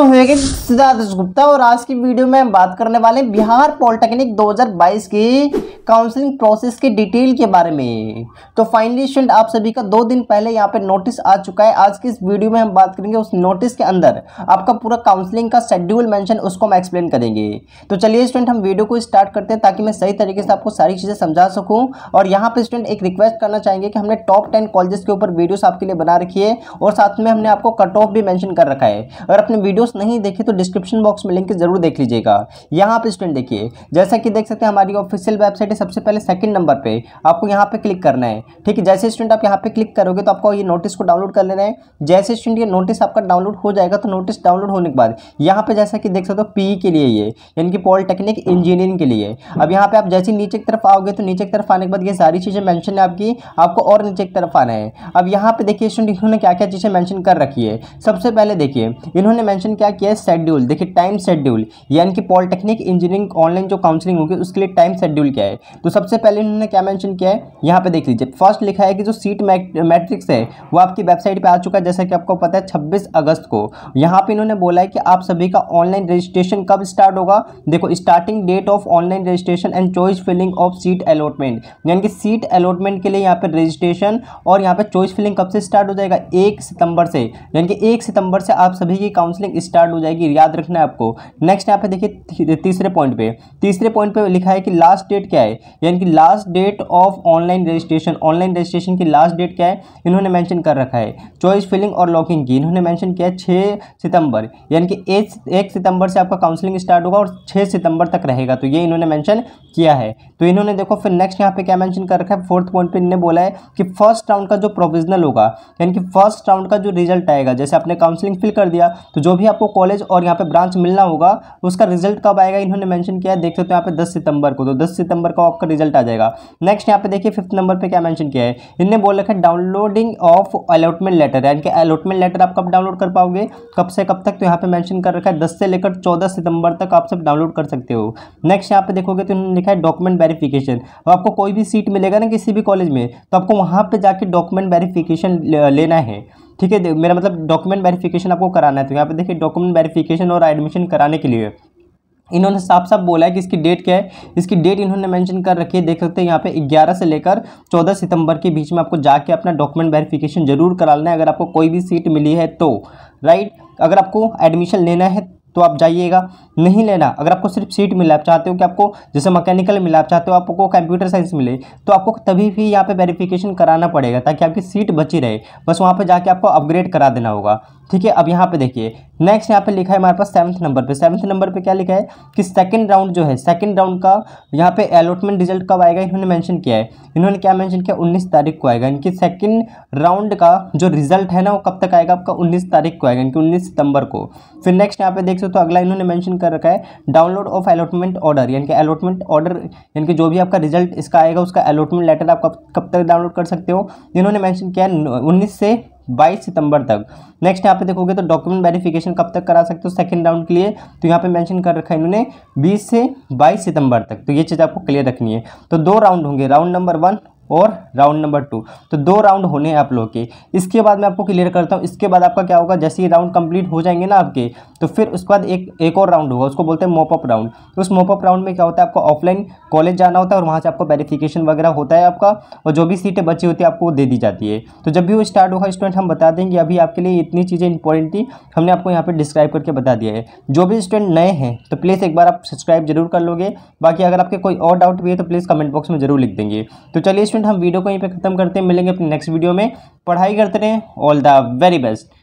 दोस्तों विवेक सिद्धार्थ गुप्ता और आज की वीडियो में हम बात करने वाले हैं बिहार पॉलिटेक्निक 2022 की काउंसलिंग प्रोसेस के डिटेल के बारे में तो फाइनली स्टूडेंट आप सभी का दो दिन पहले यहाँ पे नोटिस आ चुका है आज की इस वीडियो में हम बात करेंगे उस नोटिस के अंदर आपका पूरा काउंसलिंग का शेड्यूल मैंशन उसको हम एक्सप्लेन करेंगे तो चलिए स्टूडेंट हम वीडियो को स्टार्ट करते हैं ताकि मैं सही तरीके से आपको सारी चीज़ें समझा सकूँ और यहाँ पर स्टूडेंट एक रिक्वेस्ट करना चाहेंगे कि हमने टॉप टेन कॉलेजेस के ऊपर वीडियोज आपके लिए बना रखी है और साथ में हमने आपको कट ऑफ भी मैंशन कर रखा है और अपने वीडियो वीडियोस नहीं देखे तो डिस्क्रिप्शन बॉक्स में लिंक जरूर देख लीजिएगा यहाँ पे स्टूडेंट देखिए जैसा कि देख सकते हैं हमारी ऑफिशियल वेबसाइट है सबसे पहले सेकंड नंबर पे आपको यहाँ पे क्लिक करना है ठीक है जैसे स्टूडेंट आप यहाँ पे क्लिक करोगे तो आपको ये नोटिस को डाउनलोड कर लेना है जैसे स्टूडेंट ये नोटिस आपका डाउनलोड हो जाएगा तो नोटिस डाउनलोड होने के बाद यहाँ पे जैसा कि देख सकते हो पी e के लिए ये यानी कि पॉलिटेक्निक इंजीनियरिंग के लिए अब यहाँ पे आप जैसे नीचे की तरफ आओगे तो नीचे की तरफ आने के बाद ये सारी चीज़ें मैंशन है आपकी आपको और नीचे की तरफ आना है अब यहाँ पे देखिए स्टूडेंट इन्होंने क्या क्या चीज़ें मैंशन कर रखी है सबसे पहले देखिए इन्होंने मैंशन क्या किया है शेड्यूल देखिए टाइम शेड्यूल यानी कि पॉलिटेक्निक इंजीनियरिंग ऑनलाइन जो काउंसलिंग होगी उसके लिए टाइम शेड्यूल क्या है तो सबसे पहले इन्होंने क्या मैंशन किया है यहाँ पर देख लीजिए फर्स्ट लिखा है कि जो सीट मैट्रिक्स है वो आपकी वेबसाइट पर आ चुका है जैसा कि आपको पता है छब्बीस अगस्त को यहाँ पर इन्होंने बोला है कि आप सभी का ऑनलाइन रजिस्ट्रेशन कब स्टार्ट होगा देखो starting date of online registration and choice filling of seat allotment यानी कि सीट अलॉटमेंट के लिए यहाँ पर रजिस्ट्रेशन और यहाँ पर चॉइस फिलिंग कब से स्टार्ट हो जाएगा एक सितंबर से यानी कि एक सितंबर से आप सभी की काउंसलिंग स्टार्ट हो जाएगी याद रखना है आपको नेक्स्ट यहाँ पे देखिए तीसरे पॉइंट पे तीसरे पॉइंट पे लिखा है कि लास्ट डेट क्या है यानी कि last date of online registration online registration की लास्ट डेट क्या है इन्होंने मैंशन कर रखा है चॉइस फिलिंग और लॉकिंग की इन्होंने मैंशन किया है छः सितंबर यानी कि एक सितंबर से आपका काउंसलिंग स्टार्ट होगा और छः सितंबर तक रहेगा तो ये इन्होंने मैंशन किया है तो इन्होंने देखो फिर नेक्स्ट यहाँ पे क्या मैंशन कर रखा है फोर्थ पॉइंट पर इन्होंने बोला है कि फर्स्ट राउंड का जो प्रोविजनल होगा यानी कि फर्स्ट राउंड का जो रिजल्ट आएगा जैसे आपने काउंसलिंग फिल कर दिया तो जो भी आप आपको कॉलेज और यहाँ पे ब्रांच मिलना होगा उसका रिजल्ट कब आएगा इन्होंने मेंशन किया है देख सकते हो यहाँ पे 10 सितंबर को तो 10 सितंबर को आपका रिजल्ट आ जाएगा नेक्स्ट यहाँ पे देखिए फिफ्थ नंबर पे क्या मेंशन किया है इन्होंने बोल रखा है डाउनलोडिंग ऑफ अलॉटमेंट लेटर यानी कि अलॉटमेंट लेटर आप कब डाउनलोड कर पाओगे कब से कब तक तो यहाँ पे मैंशन कर रखा है दस से लेकर चौदह सितंबर तक आप सब डाउनलोड कर सकते हो नेक्स्ट यहाँ पे देखोगे तो इन्होंने लिखा है डॉक्यूमेंट वेरीफिकेशन अब आपको कोई भी सीट मिलेगा ना किसी भी कॉलेज में तो आपको वहाँ पर जाके डॉक्यूमेंट वेरिफिकेशन लेना है ठीक है मेरा मतलब डॉक्यूमेंट वेरिफिकेशन आपको कराना है तो यहाँ पे देखिए डॉक्यूमेंट वेरिफिकेशन और एडमिशन कराने के लिए इन्होंने साफ साफ बोला है कि इसकी डेट क्या है इसकी डेट इन्होंने मेंशन कर रखी है देख सकते हैं यहाँ पे 11 से लेकर 14 सितंबर के बीच में आपको जाके अपना डॉक्यूमेंट वेरिफिकेशन जरूर करा लेना है अगर आपको कोई भी सीट मिली है तो राइट अगर आपको एडमिशन लेना है तो आप जाइएगा नहीं लेना अगर आपको सिर्फ सीट मिला आप चाहते हो कि आपको जैसे मैकेनिकल मिला आप चाहते हो आपको कंप्यूटर साइंस मिले तो आपको तभी भी यहाँ पे वेरिफिकेशन कराना पड़ेगा ताकि आपकी सीट बची रहे बस वहाँ पे जाके आपको अपग्रेड करा देना होगा ठीक है अब यहाँ पे देखिए नेक्स्ट यहाँ पे लिखा है हमारे पास सेवन्थ नंबर पे सेवन्थ नंबर पे क्या लिखा है कि सेकंड राउंड जो है सेकंड राउंड का यहाँ पे अलॉटमेंट रिजल्ट कब आएगा इन्होंने मेंशन किया है इन्होंने क्या मेंशन किया उन्नीस तारीख को आएगा इनकी सेकंड राउंड का जो रिजल्ट है ना वो कब तक आएगा आपका उन्नीस तारीख को आएगा इनकी उन्नीस सितंबर को फिर नेक्स्ट यहाँ पे देख सकते हो तो अगला इन्होंने मैंशन कर रखा है डाउनलोड ऑफ अलॉटमेंट ऑर्डर यानी कि अलॉटमेंट ऑर्डर यानी कि जो भी आपका रिजल्ट इसका आएगा उसका अलॉटमेंट लेटर आप कब कब तक डाउनलोड कर सकते हो इन्होंने मैंशन किया है उन्नीस से बाईस सितंबर तक नेक्स्ट यहाँ पे देखोगे तो डॉक्यूमेंट वेरिफिकेशन कब तक करा सकते हो सेकंड राउंड के लिए तो यहाँ पे मेंशन कर रखा है इन्होंने 20 से 22 सितंबर तक तो ये चीज़ आपको क्लियर रखनी है तो दो राउंड होंगे राउंड नंबर वन और राउंड नंबर टू तो दो राउंड होने हैं आप लोग के इसके बाद मैं आपको क्लियर करता हूँ इसके बाद आपका क्या होगा जैसे ही राउंड कंप्लीट हो जाएंगे ना आपके तो फिर उसके बाद एक एक और राउंड होगा उसको बोलते हैं मोपअप राउंड तो उस मोपअप राउंड में क्या होता है आपको ऑफलाइन कॉलेज जाना होता है और वहाँ से आपको वेरीफिकेशन वगैरह होता है आपका और जो भी सीटें बची होती है आपको वो दे दी जाती है तो जब भी वो स्टार्ट होगा स्टूडेंट हम बता देंगे अभी आपके लिए इतनी चीज़ें इंपॉर्टेंट थी हमने आपको यहाँ पर डिस्क्राइब करके बता दिया है जो भी स्टूडेंट नए हैं तो प्लीज़ एक बार आप सब्सक्राइब जरूर कर लोगे बाकी अगर आपके कोई और डाउट भी है तो प्लीज़ कमेंट बॉक्स में जरूर लिख देंगे तो चलिए स्टूडेंट हम वीडियो को यहीं पे ख़त्म करते हैं मिलेंगे अपने नेक्स्ट वीडियो में पढ़ाई करते रहें ऑल द वेरी बेस्ट